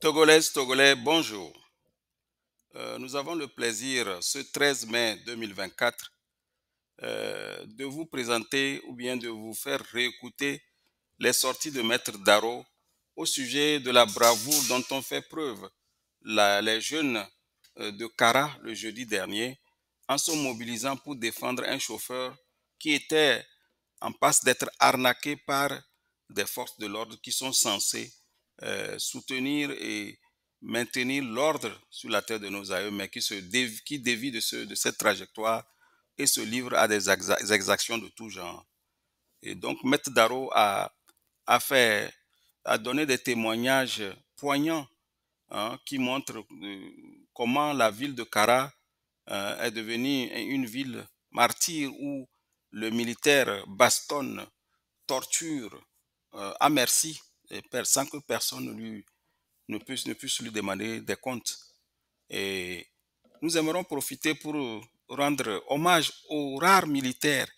Togolaises, Togolais, bonjour. Euh, nous avons le plaisir, ce 13 mai 2024, euh, de vous présenter ou bien de vous faire réécouter les sorties de Maître Darro au sujet de la bravoure dont ont fait preuve les jeunes euh, de Cara le jeudi dernier en se mobilisant pour défendre un chauffeur qui était en passe d'être arnaqué par des forces de l'ordre qui sont censées euh, soutenir et maintenir l'ordre sur la terre de nos aïeux, mais qui, se dévie, de, cette trajectoire et se livre à des exactions de tout genre. Et donc, Maître Daro a, donné des témoignages poignants hein, qui montrent euh, comment la ville de Kara euh, est devenue une ville martyre où le militaire bastonne, torture, euh, merci sans que personne ne, ne, puisse, ne puisse lui demander des comptes. Et nous aimerons profiter pour rendre hommage aux rares militaires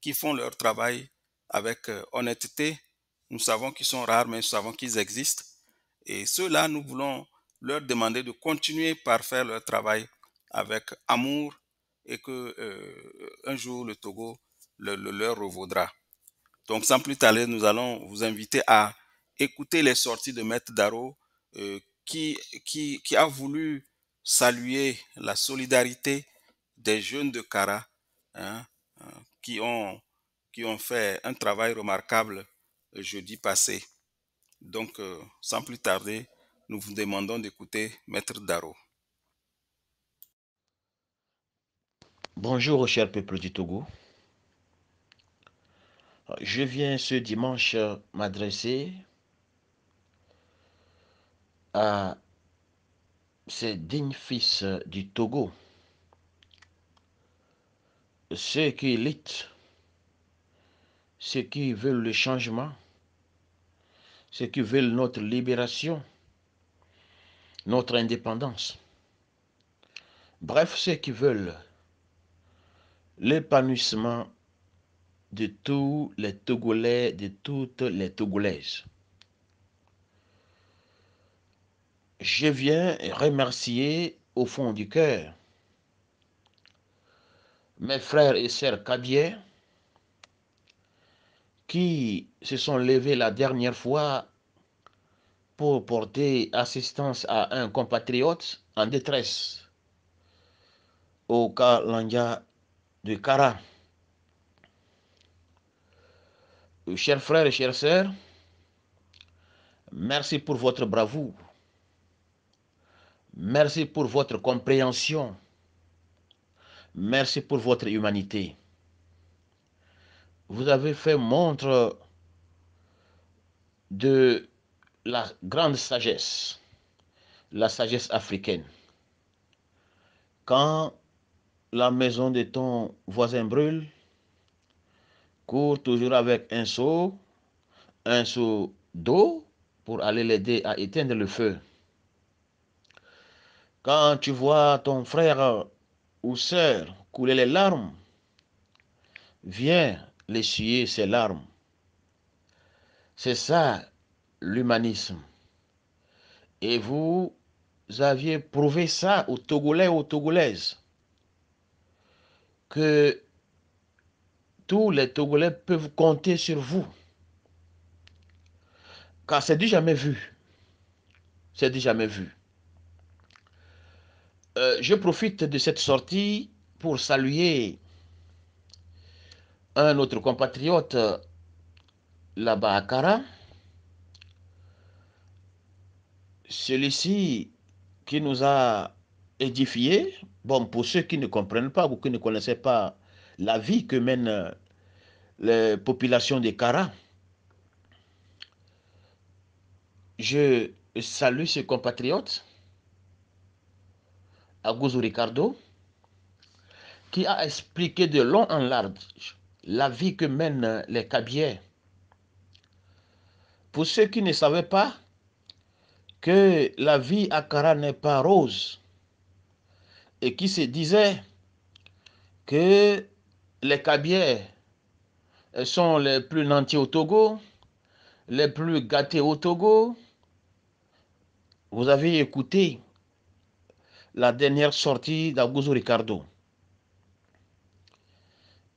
qui font leur travail avec euh, honnêteté. Nous savons qu'ils sont rares, mais nous savons qu'ils existent. Et ceux-là, nous voulons leur demander de continuer par faire leur travail avec amour et que euh, un jour le Togo le leur revaudra. Donc sans plus tarder, nous allons vous inviter à écouter les sorties de Maître Daro euh, qui, a voulu saluer la solidarité des jeunes de Cara, hein, hein, qui, ont, fait un travail remarquable euh, jeudi passé. Donc, euh, sans plus tarder, nous vous demandons d'écouter Maître Daro. Bonjour, cher peuple du Togo. Je viens ce dimanche m'adresser à ah, ces dignes fils euh, du Togo, ceux qui luttent, ceux qui veulent le changement, ceux qui veulent notre libération, notre indépendance. Bref, ceux qui veulent l'épanouissement de tous les Togolais, de toutes les Togolaises. je viens remercier au fond du cœur mes frères et sœurs cadiens qui se sont levés la dernière fois pour porter assistance à un compatriote en détresse au Kalanga de Kara. Chers frères et chères sœurs, merci pour votre bravoure. Merci pour votre compréhension. Merci pour votre humanité. Vous avez fait montre de la grande sagesse, la sagesse africaine. Quand la maison de ton voisin brûle, cours toujours avec un seau, un seau d'eau pour aller l'aider à éteindre le feu. Quand tu vois ton frère ou sœur couler les larmes, viens l'essuyer ses larmes. C'est ça l'humanisme. Et vous aviez prouvé ça aux Togolais, aux Togolaises, que tous les Togolais peuvent compter sur vous. Car c'est du jamais vu. C'est du jamais vu. Euh, je profite de cette sortie pour saluer un autre compatriote là-bas à Cara. Celui-ci qui nous a édifiés, bon, pour ceux qui ne comprennent pas ou qui ne connaissent pas la vie que mènent les populations des Cara, je salue ce compatriote Guzou Ricardo, qui a expliqué de long en large la vie que mènent les cabiers. Pour ceux qui ne savaient pas que la vie à Kara n'est pas rose et qui se disaient que les cabiers sont les plus nantis au Togo, les plus gâtés au Togo. Vous avez écouté la dernière sortie d'Augusto Ricardo.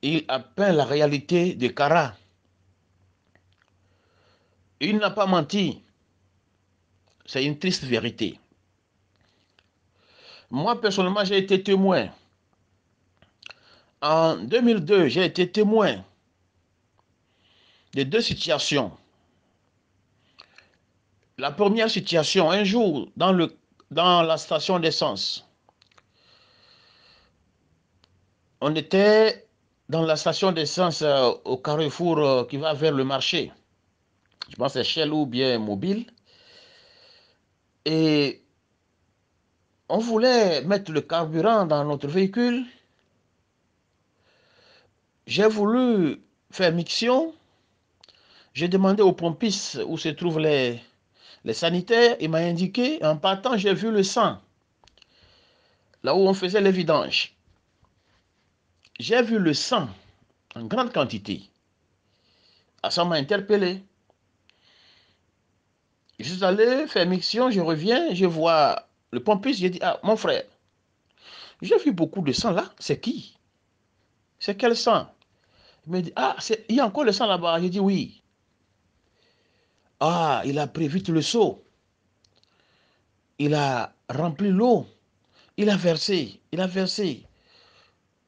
Il a peint la réalité de Cara. Il n'a pas menti. C'est une triste vérité. Moi, personnellement, j'ai été témoin. En 2002, j'ai été témoin de deux situations. La première situation, un jour, dans le dans la station d'essence. On était dans la station d'essence euh, au carrefour euh, qui va vers le marché. Je pense que c'est Shell ou bien Mobile. Et on voulait mettre le carburant dans notre véhicule. J'ai voulu faire miction. J'ai demandé au pompiste où se trouvent les, les sanitaires, il m'a indiqué, en partant, j'ai vu le sang, là où on faisait les vidanges. J'ai vu le sang en grande quantité. Ah, ça m'a interpellé. Je suis allé faire mixion, je reviens, je vois le pompiste, j'ai dit, ah, mon frère, j'ai vu beaucoup de sang là, c'est qui C'est quel sang Il me dit, ah, il y a encore le sang là-bas. J'ai dit, oui. Ah, il a pris vite le seau. Il a rempli l'eau. Il a versé. Il a versé.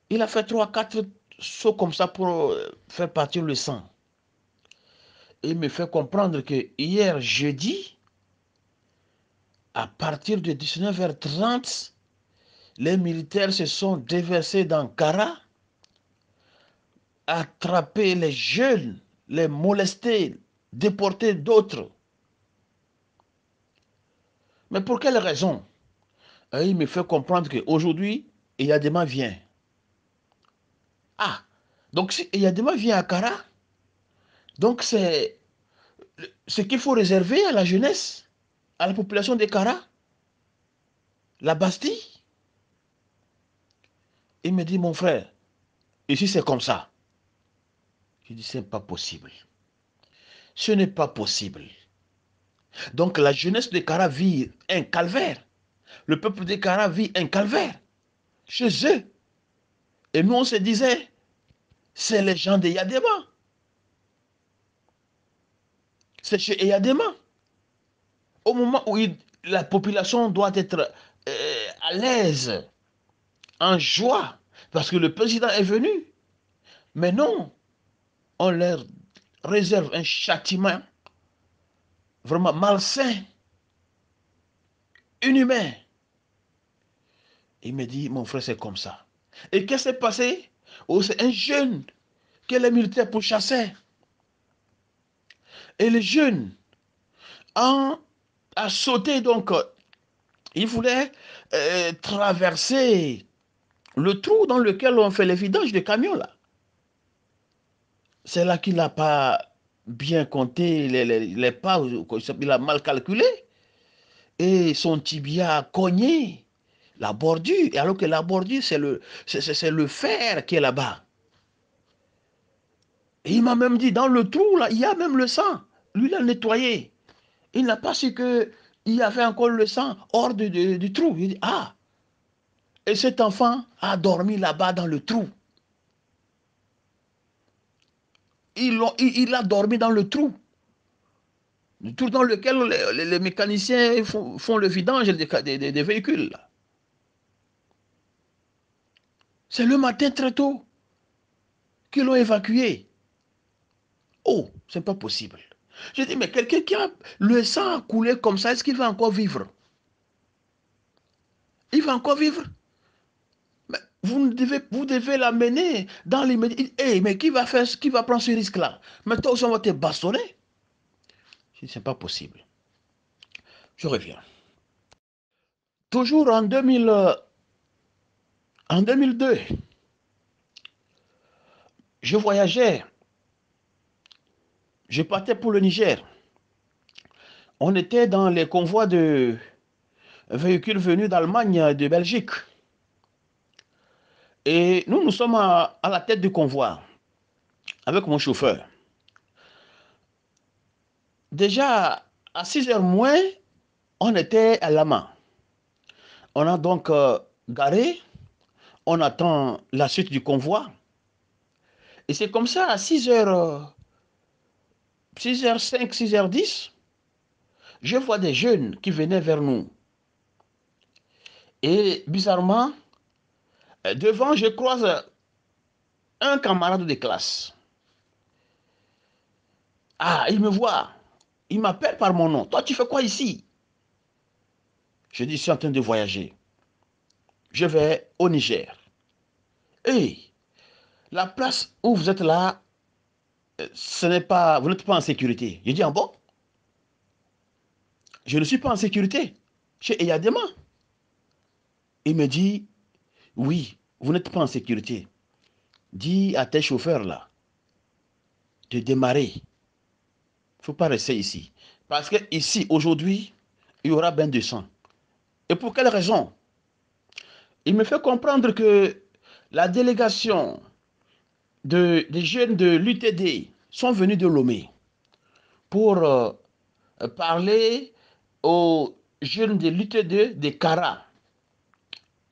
Il a fait trois, quatre sauts comme ça pour euh, faire partir le sang. il me fait comprendre que hier jeudi, à partir de 19h30, les militaires se sont déversés dans Kara, attrapés les jeunes, les molestés déporter d'autres. Mais pour quelle raison euh, Il me fait comprendre qu'aujourd'hui, Yadema vient. Ah, donc si des vient à Kara, donc c'est ce qu'il faut réserver à la jeunesse, à la population de Kara, la Bastille. Il me dit, mon frère, ici c'est comme ça. Je dis, c'est pas possible. Ce n'est pas possible. Donc la jeunesse de Cara vit un calvaire. Le peuple de Cara vit un calvaire chez eux. Et nous, on se disait, c'est les gens de Yadema. C'est chez Yadema. Au moment où la population doit être euh, à l'aise, en joie, parce que le président est venu. Mais non, on leur réserve un châtiment vraiment malsain, inhumain. Il me dit, mon frère, c'est comme ça. Et qu'est-ce qui s'est passé oh, C'est un jeune que les militaires chasser. Et le jeune a sauté, donc, il voulait euh, traverser le trou dans lequel on fait les vidanges des camions, là c'est là qu'il n'a pas bien compté les, les, pas, il a mal calculé. Et son tibia a cogné la bordure, et alors que la bordure, c'est le, c'est, le fer qui est là-bas. Et il m'a même dit, dans le trou, là, il y a même le sang. Lui, l'a nettoyé. Il n'a pas su qu'il y avait encore le sang hors du, trou. Il dit, ah. Et cet enfant a dormi là-bas dans le trou. il, a dormi dans le trou. Le trou dans lequel les, mécaniciens font, le vidange des, des véhicules. C'est le matin très tôt qu'ils l'ont évacué. Oh, c'est pas possible. Je dis, mais quelqu'un qui a le sang coulé comme ça, est-ce qu'il va encore vivre Il va encore vivre vous devez, vous devez l'amener dans l'immédiat. Hey, mais qui va, faire, qui va prendre ce risque-là Maintenant, toi aussi, on va te bastonner. Ce n'est pas possible. Je reviens. Toujours en, euh, en 2002, je voyageais. Je partais pour le Niger. On était dans les convois de véhicules venus d'Allemagne et de Belgique. Et nous, nous sommes à, la tête du convoi avec mon chauffeur. Déjà, à 6 h moins, on était à Lama. On a donc euh, garé, on attend la suite du convoi. Et c'est comme ça, à 6 heures, 6 h 5, 6 h 10, je vois des jeunes qui venaient vers nous. Et bizarrement, euh, devant, je croise euh, un camarade de classe. Ah, il me voit. Il m'appelle par mon nom. Toi, tu fais quoi ici Je dis, je suis en train de voyager. Je vais au Niger. Et la place où vous êtes là, euh, ce n'est pas, vous n'êtes pas en sécurité. Je dis, en ah bon Je ne suis pas en sécurité. il y a des Eyadema. Il me dit, oui, vous n'êtes pas en sécurité. Dis à tes chauffeurs là de démarrer. Il ne faut pas rester ici. Parce que ici, aujourd'hui, il y aura bain de sang. Et pour quelle raison Il me fait comprendre que la délégation de, des jeunes de l'UTD sont venus de Lomé pour euh, parler aux jeunes de l'UTD de Cara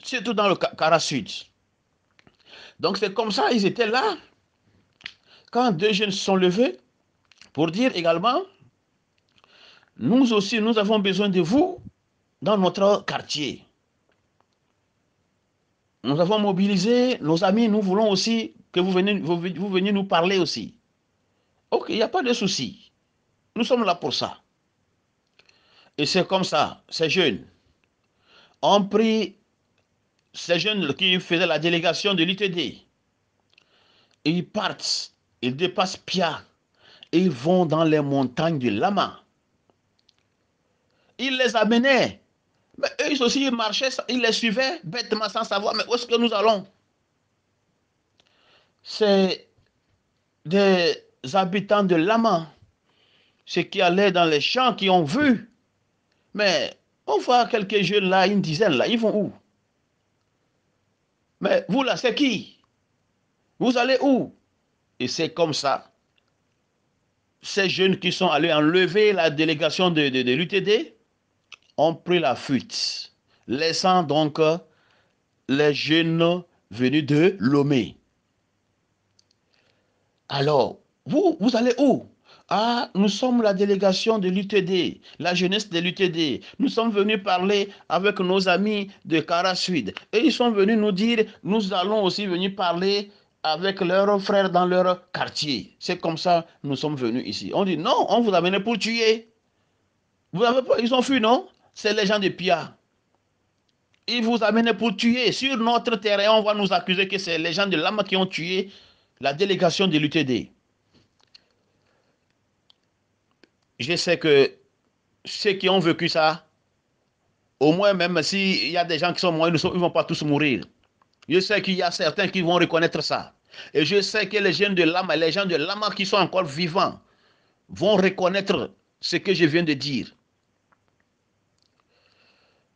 surtout dans le Cara Sud. Donc c'est comme ça, ils étaient là quand deux jeunes se sont levés pour dire également, nous aussi, nous avons besoin de vous dans notre quartier. Nous avons mobilisé nos amis, nous voulons aussi que vous veniez, vous, nous parler aussi. Ok, il n'y a pas de souci. Nous sommes là pour ça. Et c'est comme ça, ces jeunes ont pris ces jeunes qui faisaient la délégation de l'ITD, ils partent, ils dépassent Pia, et ils vont dans les montagnes du Lama. Ils les amenaient, mais eux aussi ils marchaient, ils les suivaient bêtement sans savoir, mais où est-ce que nous allons C'est des habitants de Lama, ceux qui allaient dans les champs, qui ont vu, mais on voit quelques jeunes là, une dizaine là, ils vont où mais vous là, c'est qui Vous allez où Et c'est comme ça. Ces jeunes qui sont allés enlever la délégation de, l'UTD ont pris la fuite, laissant donc euh, les jeunes venus de Lomé. Alors, vous, vous allez où ah, nous sommes la délégation de l'UTD, la jeunesse de l'UTD. Nous sommes venus parler avec nos amis de Kara Et ils sont venus nous dire, nous allons aussi venir parler avec leurs frères dans leur quartier. C'est comme ça nous sommes venus ici. On dit, non, on vous a pour tuer. Vous avez pas, ils ont fui, non C'est les gens de Pia. Ils vous amènent pour tuer. Sur notre terrain, on va nous accuser que c'est les gens de l'âme qui ont tué la délégation de l'UTD. je sais que ceux qui ont vécu ça, au moins même s'il y a des gens qui sont morts, ils ne vont pas tous mourir. Je sais qu'il y a certains qui vont reconnaître ça. Et je sais que les jeunes de l'AMA, les gens de l'AMA qui sont encore vivants, vont reconnaître ce que je viens de dire.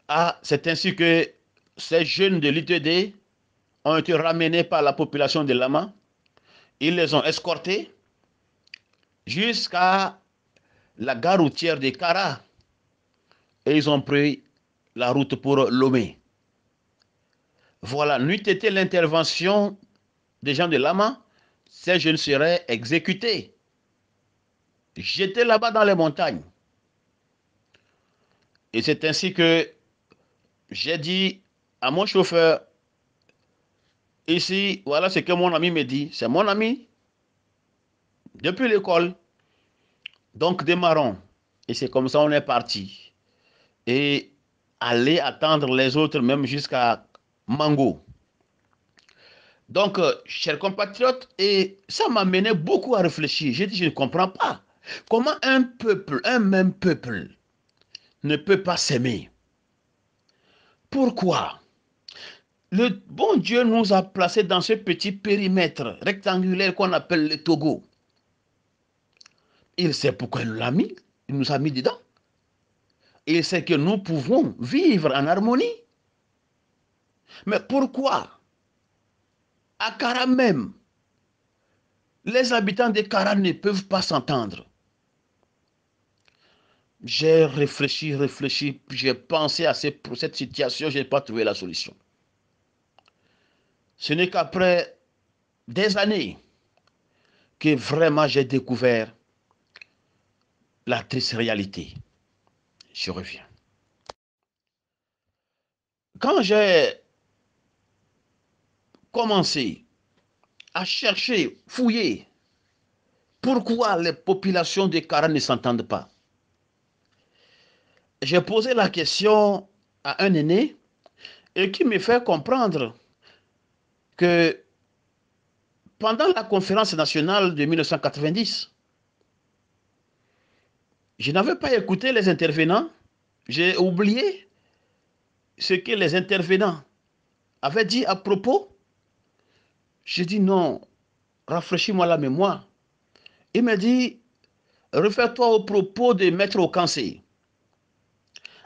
Ah, c'est ainsi que ces jeunes de l'ITD ont été ramenés par la population de l'AMA. Ils les ont escortés jusqu'à la gare routière de Kara. et ils ont pris la route pour Lomé. Voilà, n'eût été l'intervention des gens de Lama, ces ne seraient exécuté. J'étais là-bas dans les montagnes. Et c'est ainsi que j'ai dit à mon chauffeur, ici, voilà ce que mon ami me dit. C'est mon ami. Depuis l'école, donc démarrons. Et c'est comme ça on est parti. Et aller attendre les autres, même jusqu'à Mango. Donc, euh, chers compatriotes, et ça m'amenait beaucoup à réfléchir. J'ai dit, je ne comprends pas. Comment un peuple, un même peuple, ne peut pas s'aimer Pourquoi Le bon Dieu nous a placés dans ce petit périmètre rectangulaire qu'on appelle le Togo. Il sait pourquoi il l'a mis. Il nous a mis dedans. Il sait que nous pouvons vivre en harmonie. Mais pourquoi à Kara même, les habitants de Kara ne peuvent pas s'entendre. J'ai réfléchi, réfléchi, j'ai pensé à cette situation, je n'ai pas trouvé la solution. Ce n'est qu'après des années que vraiment j'ai découvert la triste réalité. Je reviens. Quand j'ai commencé à chercher, fouiller, pourquoi les populations de Kara ne s'entendent pas, j'ai posé la question à un aîné et qui me fait comprendre que pendant la conférence nationale de 1990, je n'avais pas écouté les intervenants. J'ai oublié ce que les intervenants avaient dit à propos. J'ai dit non, rafraîchis-moi la mémoire. Il m'a dit, réfère-toi au propos de Maître cancer.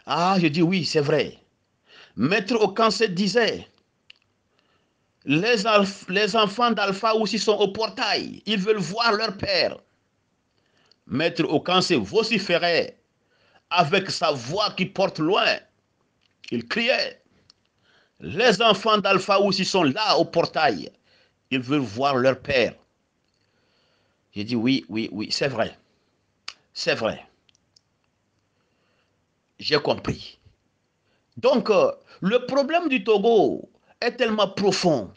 Ah, je dis oui, c'est vrai. Maître cancer disait, les, les enfants d'Alpha aussi sont au portail. Ils veulent voir leur père. Maître Okanse vociférait avec sa voix qui porte loin. Il criait. Les enfants d'Alpha ils sont là au portail. Ils veulent voir leur père. J'ai dit oui, oui, oui, c'est vrai. C'est vrai. J'ai compris. Donc, euh, le problème du Togo est tellement profond.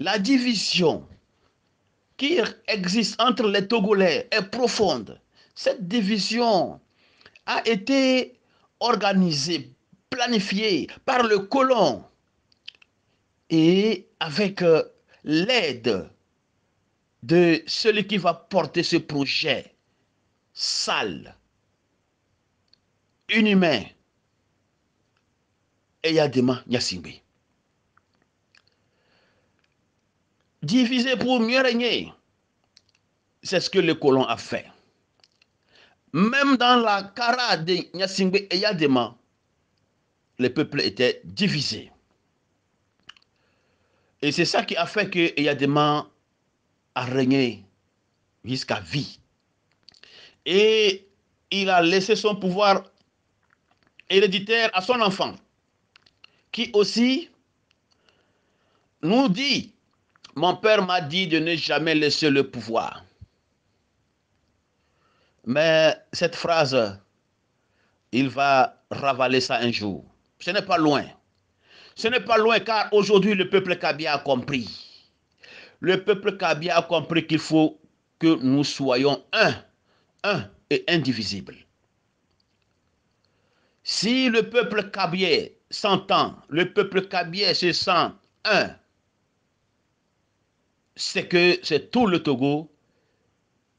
La division qui existe entre les Togolais est profonde. Cette division a été organisée, planifiée par le colon et avec euh, l'aide de celui qui va porter ce projet sale, inhumain, Eyadema Nyasimbe. Diviser pour mieux régner, c'est ce que le colon a fait. Même dans la Kara de Nyasingwe et Yadema, le peuple était divisé. Et c'est ça qui a fait que Yadema a régné jusqu'à vie. Et il a laissé son pouvoir héréditaire à son enfant, qui aussi nous dit, mon père m'a dit de ne jamais laisser le pouvoir. Mais cette phrase, il va ravaler ça un jour. Ce n'est pas loin. Ce n'est pas loin car aujourd'hui le peuple kabya a compris. Le peuple kabya a compris qu'il faut que nous soyons un, un et indivisible. Si le peuple kabya s'entend, le peuple kabya se sent un, c'est que c'est tout le Togo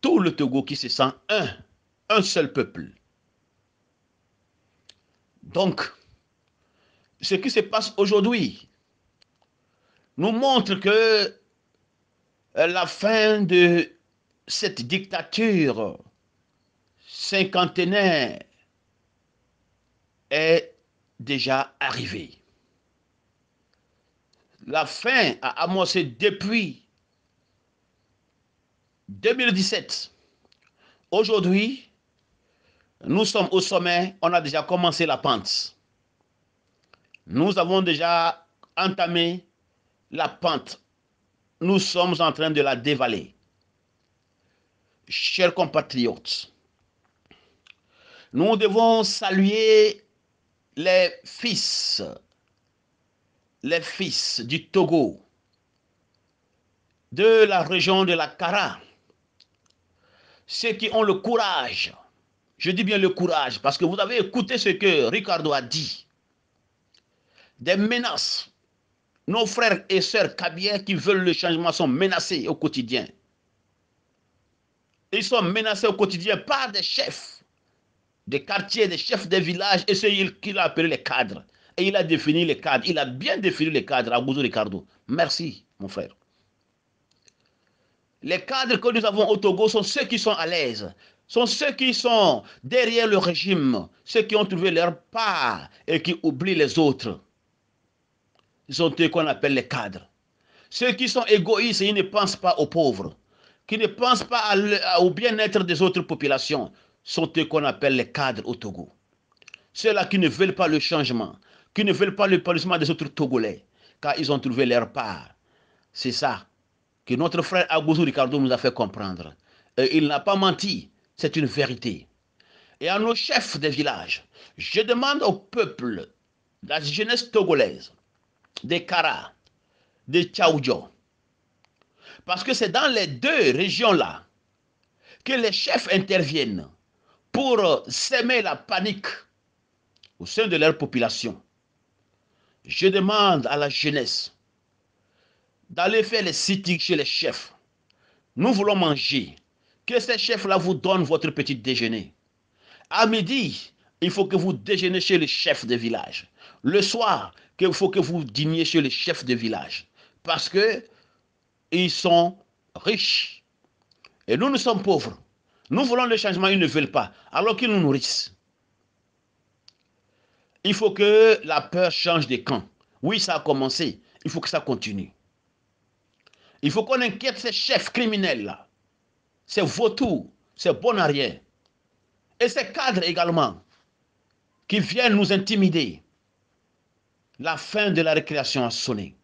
tout le Togo qui se sent un, un seul peuple. Donc, ce qui se passe aujourd'hui nous montre que euh, la fin de cette dictature cinquantenaire est déjà arrivée. La fin a commencé depuis 2017. Aujourd'hui, nous sommes au sommet, on a déjà commencé la pente. Nous avons déjà entamé la pente. Nous sommes en train de la dévaler. Chers compatriotes, nous devons saluer les fils, les fils du Togo, de la région de la Cara, ceux qui ont le courage, je dis bien le courage, parce que vous avez écouté ce que Ricardo a dit, des menaces. Nos frères et sœurs Kabyens qui veulent le changement sont menacés au quotidien. Ils sont menacés au quotidien par des chefs des quartiers, des chefs des villages, et c'est qu'il qui a appelé les cadres. Et il a défini les cadres. Il a bien défini les cadres, à Agouzou Ricardo. Merci, mon frère. Les cadres que nous avons au Togo sont ceux qui sont à l'aise, sont ceux qui sont derrière le régime, ceux qui ont trouvé leur part et qui oublient les autres. Ils sont ceux qu'on appelle les cadres. Ceux qui sont égoïstes et ils ne pensent pas aux pauvres, qui ne pensent pas au bien-être des autres populations, sont ceux qu'on appelle les cadres au Togo. Ceux-là qui ne veulent pas le changement, qui ne veulent pas le l'épanouissement des autres Togolais, car ils ont trouvé leur part. C'est ça que notre frère Agouzou Ricardo nous a fait comprendre. il n'a pas menti, c'est une vérité. Et à nos chefs des villages, je demande au peuple, la jeunesse togolaise, des Kara, des Tchaoudjo, parce que c'est dans les deux régions-là que les chefs interviennent pour euh, s'aimer la panique au sein de leur population. Je demande à la jeunesse d'aller faire les sittings chez les chefs. Nous voulons manger. Que ces chefs-là vous donnent votre petit déjeuner. À midi, il faut que vous déjeunez chez les chefs de village. Le soir, il faut que vous dîniez chez les chefs de village. Parce que ils sont riches. Et nous, nous sommes pauvres. Nous voulons le changement, ils ne veulent pas. Alors qu'ils nous nourrissent. Il faut que la peur change de camp. Oui, ça a commencé. Il faut que ça continue. Il faut qu'on inquiète ces chefs criminels-là, ces vautours, ces bonariens arrière, et ces cadres également, qui viennent nous intimider. La fin de la récréation a sonné.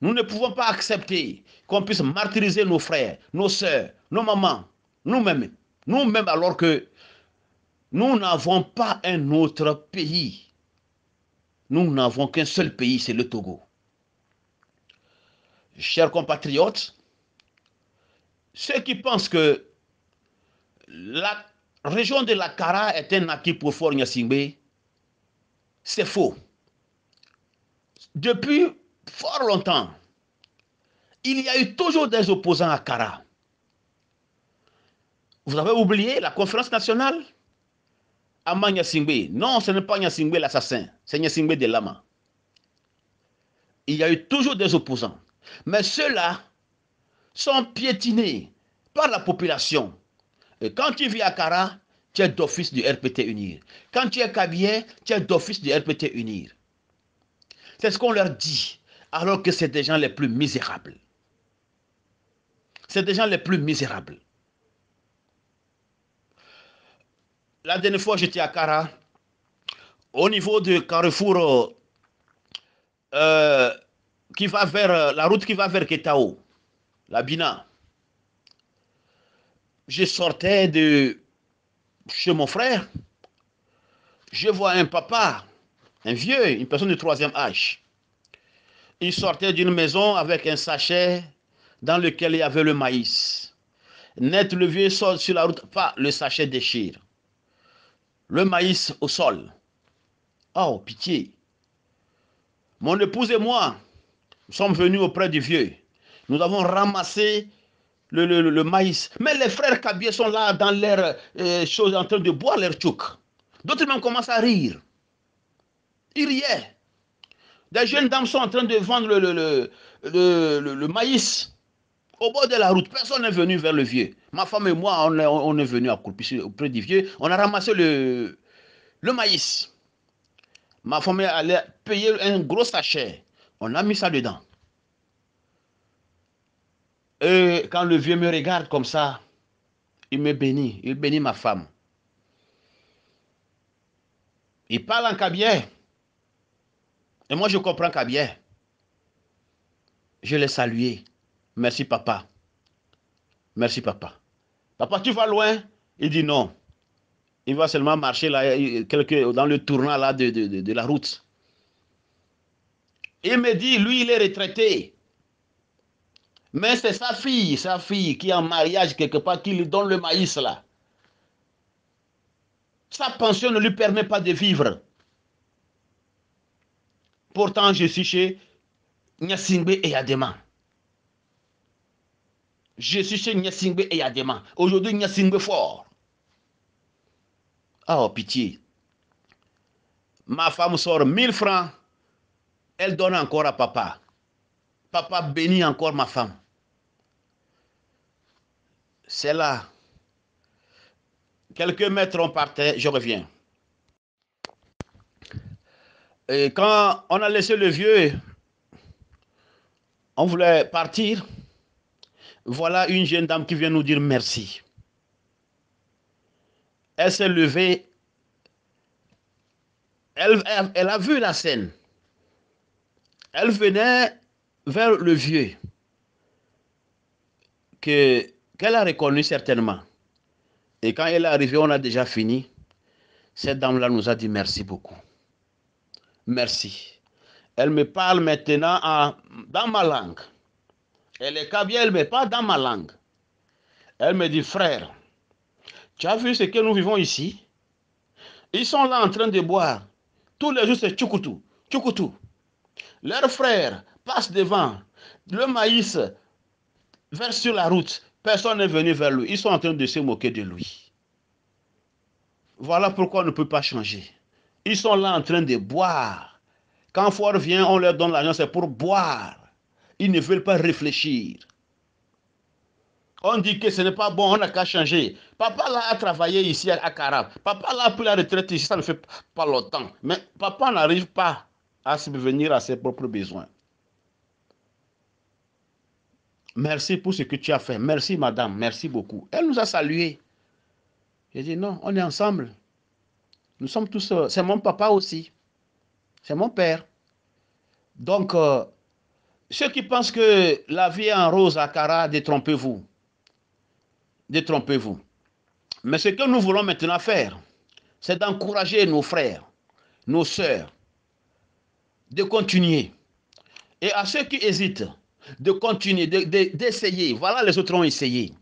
Nous ne pouvons pas accepter qu'on puisse martyriser nos frères, nos sœurs, nos mamans, nous-mêmes, nous-mêmes alors que nous n'avons pas un autre pays. Nous n'avons qu'un seul pays, c'est le Togo chers compatriotes, ceux qui pensent que la région de la Cara est un acquis pour Fort Nyasimbe, c'est faux. Depuis fort longtemps, il y a eu toujours des opposants à Kara. Vous avez oublié la conférence nationale à Nyasimbe. Non, ce n'est pas Nyasimbe l'assassin, c'est Nyasimbe de Lama. Il y a eu toujours des opposants. Mais ceux-là sont piétinés par la population. Et quand tu vis à Cara, tu es d'office du RPT Unir. Quand tu es Kabien, tu es d'office du RPT Unir. C'est ce qu'on leur dit, alors que c'est des gens les plus misérables. C'est des gens les plus misérables. La dernière fois, j'étais à Cara, au niveau de carrefour euh, qui va vers, euh, la route qui va vers Ketao, la Bina. Je sortais de chez mon frère, je vois un papa, un vieux, une personne de troisième âge. Il sortait d'une maison avec un sachet dans lequel il y avait le maïs. Net, le vieux sort sur la route, pas le sachet déchire. Le maïs au sol. Oh, pitié. Mon épouse et moi, nous sommes venus auprès du vieux. Nous avons ramassé le, maïs. Mais les frères Kabier sont là dans leurs choses en train de boire leur tchouk. D'autres même commencent à rire. Ils riaient. Des jeunes dames sont en train de vendre le, le maïs au bord de la route. Personne n'est venu vers le vieux. Ma femme et moi, on est, on est venus auprès du vieux. On a ramassé le, le maïs. Ma femme est allée payer un gros sachet. On a mis ça dedans. Et quand le vieux me regarde comme ça, il me bénit, il bénit ma femme. Il parle en cabier. Et moi, je comprends cabier. Je l'ai salué. Merci, papa. Merci, papa. Papa, tu vas loin Il dit non. Il va seulement marcher là, dans le tournant là de la route. Il me dit, lui, il est retraité. Mais c'est sa fille, sa fille qui est en mariage quelque part, qui lui donne le maïs là. Sa pension ne lui permet pas de vivre. Pourtant, je suis chez Nyasingbe et Adema. Je suis chez Nyasingbe et Adema. Aujourd'hui, Nyasingbe fort. Ah, oh, pitié. Ma femme sort 1000 francs elle donne encore à papa. Papa bénit encore ma femme. C'est là. Quelques mètres ont partait. je reviens. Et quand on a laissé le vieux, on voulait partir. Voilà une jeune dame qui vient nous dire merci. Elle s'est levée. elle a vu la scène elle venait vers le vieux que qu'elle a reconnu certainement. Et quand elle est arrivée, on a déjà fini. Cette dame-là nous a dit merci beaucoup. Merci. Elle me parle maintenant dans ma langue. Elle est cabielle, mais pas dans ma langue. Elle me dit, frère, tu as vu ce que nous vivons ici Ils sont là en train de boire. Tous les jours, c'est tchoukoutou, tchoukoutou. Leur frère passe devant. Le maïs vers sur la route. Personne n'est venu vers lui. Ils sont en train de se moquer de lui. Voilà pourquoi on ne peut pas changer. Ils sont là en train de boire. Quand Fort vient, on leur donne l'argent, c'est pour boire. Ils ne veulent pas réfléchir. On dit que ce n'est pas bon, on n'a qu'à changer. Papa là a travaillé ici à Carab. Papa là a pris la retraite ici, ça ne fait pas longtemps. Mais papa n'arrive pas à subvenir à ses propres besoins. Merci pour ce que tu as fait. Merci, madame. Merci beaucoup. Elle nous a salués. J'ai dit non, on est ensemble. Nous sommes tous. Euh, c'est mon papa aussi. C'est mon père. Donc, euh, ceux qui pensent que la vie est en rose à Cara, détrompez-vous. Détrompez-vous. Mais ce que nous voulons maintenant faire, c'est d'encourager nos frères, nos sœurs, de continuer. Et à ceux qui hésitent, de continuer, d'essayer. voilà, les autres ont essayé.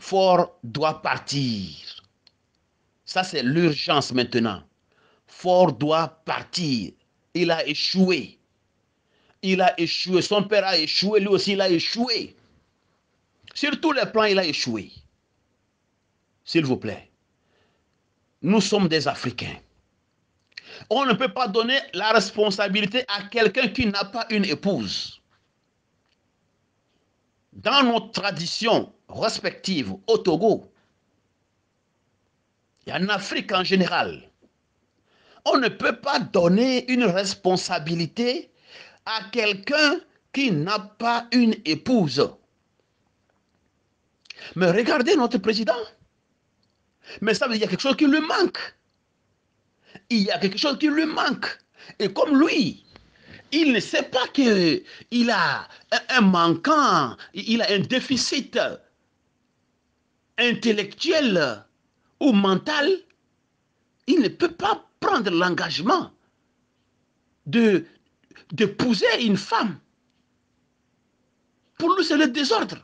Fort doit partir. Ça, c'est l'urgence maintenant. Fort doit partir. Il a échoué. Il a échoué. Son père a échoué. Lui aussi, il a échoué. Sur tous les plans, il a échoué. S'il vous plaît. Nous sommes des Africains. On ne peut pas donner la responsabilité à quelqu'un qui n'a pas une épouse. Dans nos traditions respectives au Togo et en Afrique en général, on ne peut pas donner une responsabilité à quelqu'un qui n'a pas une épouse. Mais regardez notre président. Mais ça veut dire quelque chose qui lui manque il y a quelque chose qui lui manque. Et comme lui, il ne sait pas qu'il a un manquant, il a un déficit intellectuel ou mental, il ne peut pas prendre l'engagement de d'épouser une femme. Pour lui, c'est le désordre.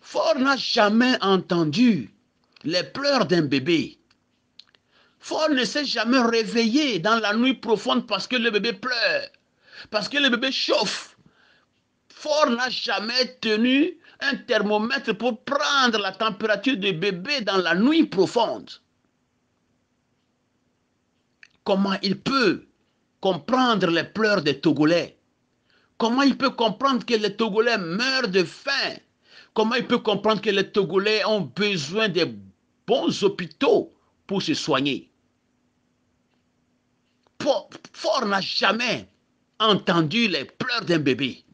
Fort n'a jamais entendu les pleurs d'un bébé. Ford ne s'est jamais réveillé dans la nuit profonde parce que le bébé pleure, parce que le bébé chauffe. Ford n'a jamais tenu un thermomètre pour prendre la température du bébé dans la nuit profonde. Comment il peut comprendre les pleurs des Togolais Comment il peut comprendre que les Togolais meurent de faim Comment il peut comprendre que les Togolais ont besoin des bons hôpitaux pour se soigner fort n'a jamais entendu les pleurs d'un bébé.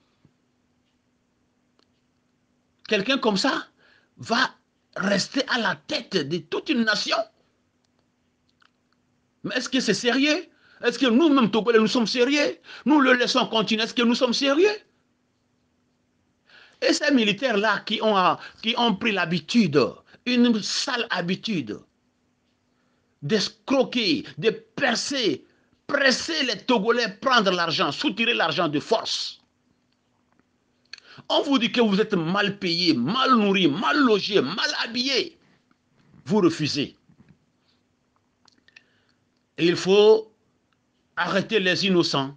Quelqu'un comme ça va rester à la tête de toute une nation. Mais est-ce que c'est sérieux Est-ce que nous-mêmes, Togolais, nous sommes sérieux Nous le laissons continuer. Est-ce que nous sommes sérieux Et ces militaires-là qui ont, qui ont pris l'habitude, une sale habitude, d'escroquer, de percer presser les Togolais, prendre l'argent, soutirer l'argent de force. On vous dit que vous êtes mal payé, mal nourri, mal logé, mal habillé. Vous refusez. il faut arrêter les innocents,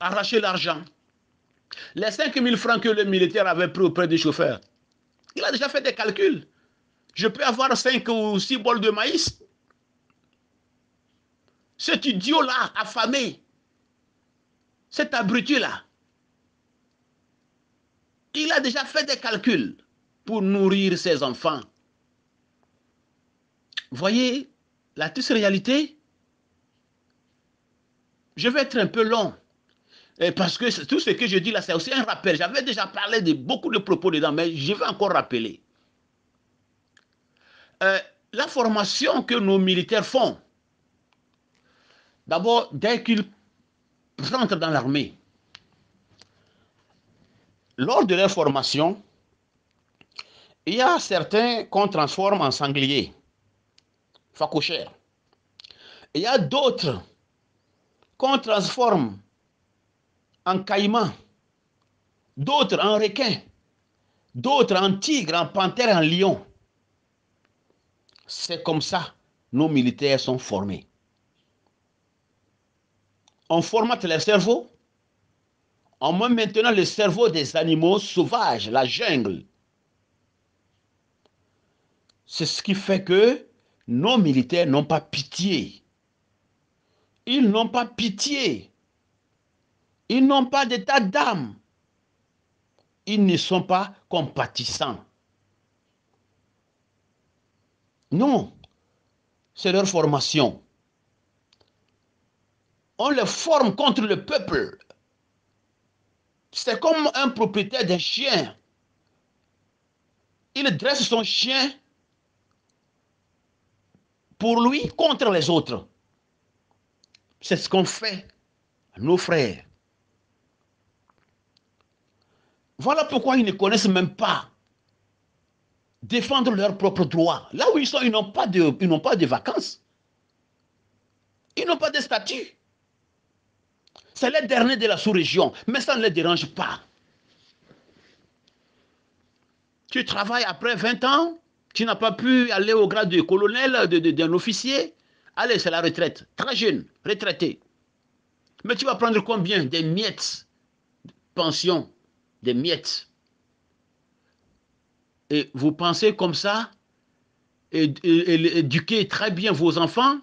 arracher l'argent. Les 5 000 francs que le militaire avait pris auprès du chauffeur, il a déjà fait des calculs. Je peux avoir 5 ou 6 bols de maïs cet idiot-là, affamé, cet abruti-là, il a déjà fait des calculs pour nourrir ses enfants. Voyez la triste réalité Je vais être un peu long. parce que tout ce que je dis là, c'est aussi un rappel. J'avais déjà parlé de beaucoup de propos dedans, mais je vais encore rappeler. Euh, la formation que nos militaires font, D'abord, dès qu'ils rentrent dans l'armée, lors de leur formation, il y a certains qu'on transforme en sangliers, facochères. Il y a d'autres qu'on transforme en caïmans, d'autres en requin, d'autres en tigres, en panthère, en lion. C'est comme ça nos militaires sont formés on formate les cerveau en maintenant le cerveau des animaux sauvages, la jungle. C'est ce qui fait que nos militaires n'ont pas pitié. Ils n'ont pas pitié. Ils n'ont pas d'état d'âme. Ils ne sont pas compatissants. Non, c'est leur formation on les forme contre le peuple. C'est comme un propriétaire d'un chien. Il dresse son chien pour lui contre les autres. C'est ce qu'on fait nos frères. Voilà pourquoi ils ne connaissent même pas défendre leurs propres droits. Là où ils sont, ils n'ont pas, de, pas de vacances. Ils n'ont pas de statut. C'est le dernier de la sous-région, mais ça ne les dérange pas. Tu travailles après 20 ans, tu n'as pas pu aller au grade de colonel, d'un officier. Allez, c'est la retraite. Très jeune, retraité. Mais tu vas prendre combien Des miettes. Pension, des miettes. Et vous pensez comme ça et, éduquer très bien vos enfants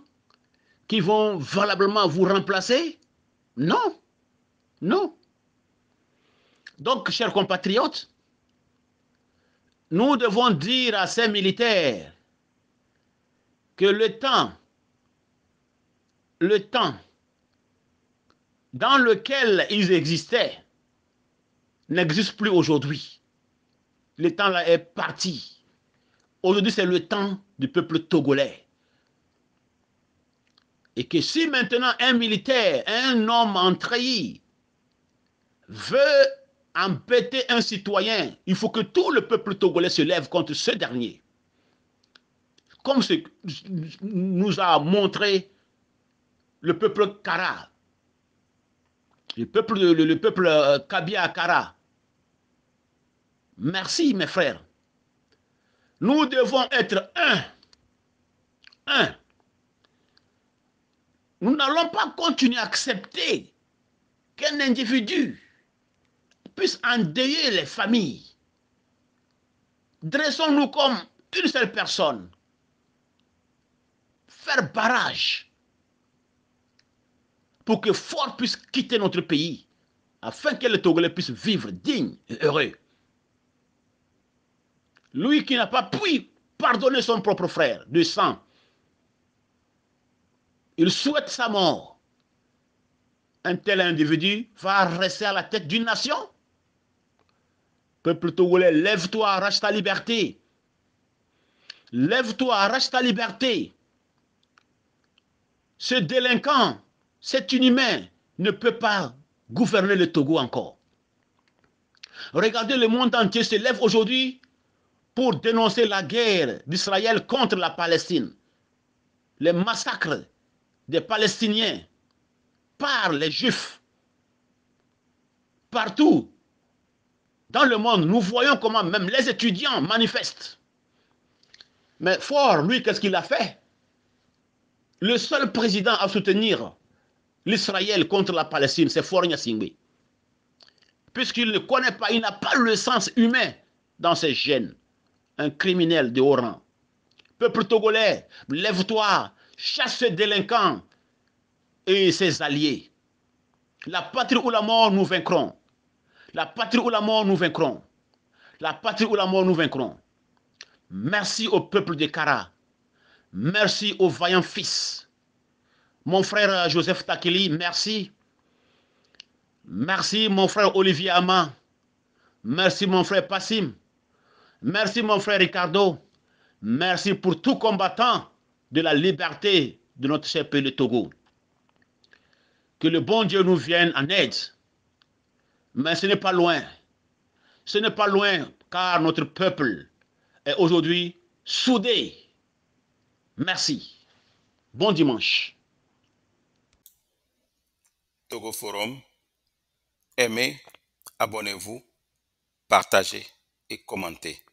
qui vont valablement vous remplacer non. Non. Donc, chers compatriotes, nous devons dire à ces militaires que le temps, le temps dans lequel ils existaient n'existe plus aujourd'hui. Le temps là est parti. Aujourd'hui, c'est le temps du peuple togolais. Et que si maintenant un militaire, un homme en veut embêter un citoyen, il faut que tout le peuple togolais se lève contre ce dernier. Comme ce, nous a montré le peuple Kara, le peuple, le, le peuple euh, Kabia Kara. Merci mes frères. Nous devons être un. Un. Nous n'allons pas continuer à accepter qu'un individu puisse endeuiller les familles. Dressons-nous comme une seule personne. Faire barrage pour que Fort puisse quitter notre pays, afin que les Togolais puissent vivre dignes et heureux. Lui qui n'a pas pu pardonner son propre frère de sang, il souhaite sa mort, un tel individu va rester à la tête d'une nation. Peuple togolais, lève-toi, arrache ta liberté. Lève-toi, arrache ta liberté. Ce délinquant, cet inhumain, ne peut pas gouverner le Togo encore. Regardez le monde entier se lève aujourd'hui pour dénoncer la guerre d'Israël contre la Palestine, les massacres des Palestiniens par les Juifs. Partout dans le monde, nous voyons comment même les étudiants manifestent. Mais Fort, lui, qu'est-ce qu'il a fait Le seul président à soutenir l'Israël contre la Palestine, c'est Fort Niasingui. Puisqu'il ne connaît pas, il n'a pas le sens humain dans ses gènes. Un criminel de haut rang. Peuple togolais, lève-toi, chasse délinquants et ses alliés. La patrie ou la mort, nous vaincrons. La patrie ou la mort, nous vaincrons. La patrie ou la mort, nous vaincrons. Merci au peuple de Kara. Merci aux vaillant fils. Mon frère Joseph Takili, merci. Merci mon frère Olivier Ama. Merci mon frère Passim. Merci mon frère Ricardo. Merci pour tout combattant de la liberté de notre cher pays, le Togo. Que le bon Dieu nous vienne en aide. Mais ce n'est pas loin. Ce n'est pas loin car notre peuple est aujourd'hui soudé. Merci. Bon dimanche. Togo Forum, aimez, abonnez-vous, partagez et commentez.